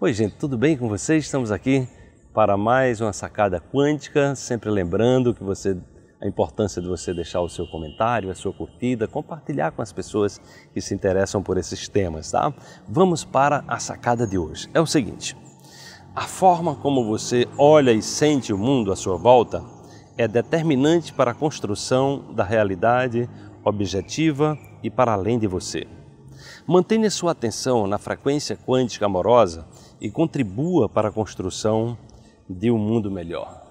Oi, gente, tudo bem com vocês? Estamos aqui para mais uma sacada quântica, sempre lembrando que você a importância de você deixar o seu comentário, a sua curtida, compartilhar com as pessoas que se interessam por esses temas, tá? Vamos para a sacada de hoje. É o seguinte: a forma como você olha e sente o mundo à sua volta é determinante para a construção da realidade objetiva e para além de você. Mantenha sua atenção na frequência quântica amorosa e contribua para a construção de um mundo melhor.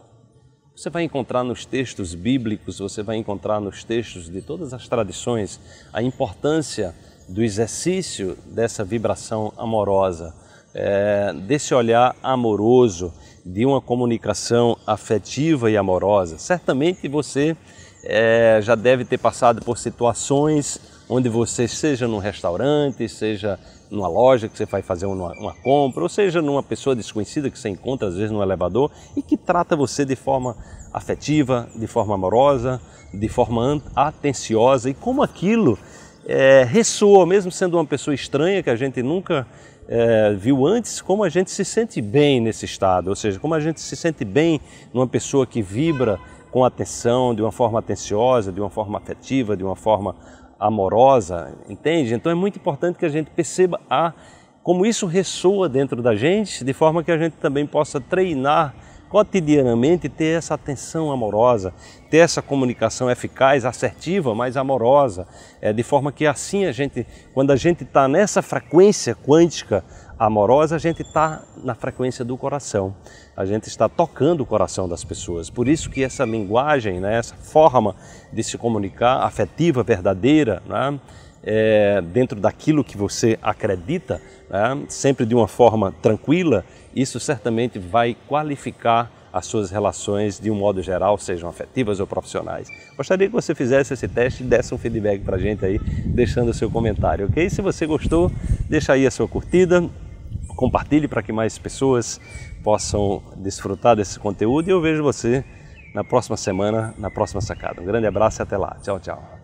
Você vai encontrar nos textos bíblicos, você vai encontrar nos textos de todas as tradições a importância do exercício dessa vibração amorosa, é, desse olhar amoroso, de uma comunicação afetiva e amorosa. Certamente você é, já deve ter passado por situações onde você, seja num restaurante, seja numa loja que você vai fazer uma, uma, compra, ou seja numa pessoa desconhecida que você encontra às vezes no elevador e que trata você de forma afetiva, de forma amorosa, de forma atenciosa e como aquilo é, ressoa, mesmo sendo uma pessoa estranha que a gente nunca é, viu antes, como a gente se sente bem nesse estado, ou seja, como a gente se sente bem numa pessoa que vibra com atenção, de uma forma atenciosa, de uma forma afetiva, de uma forma amorosa, entende? Então é muito importante que a gente perceba a, como isso ressoa dentro da gente, de forma que a gente também possa treinar cotidianamente ter essa atenção amorosa, ter essa comunicação eficaz, assertiva, mas amorosa, é, de forma que assim a gente, quando a gente está nessa frequência quântica amorosa, a gente está na frequência do coração, a gente está tocando o coração das pessoas. Por isso que essa linguagem, né, essa forma de se comunicar afetiva, verdadeira, né, é, dentro daquilo que você acredita, né, sempre de uma forma tranquila, isso certamente vai qualificar as suas relações de um modo geral, sejam afetivas ou profissionais. Gostaria que você fizesse esse teste e desse um feedback para a gente aí, deixando o seu comentário, ok? Se você gostou, deixa aí a sua curtida, compartilhe para que mais pessoas possam desfrutar desse conteúdo e eu vejo você na próxima semana, na próxima sacada. Um grande abraço e até lá. Tchau, tchau.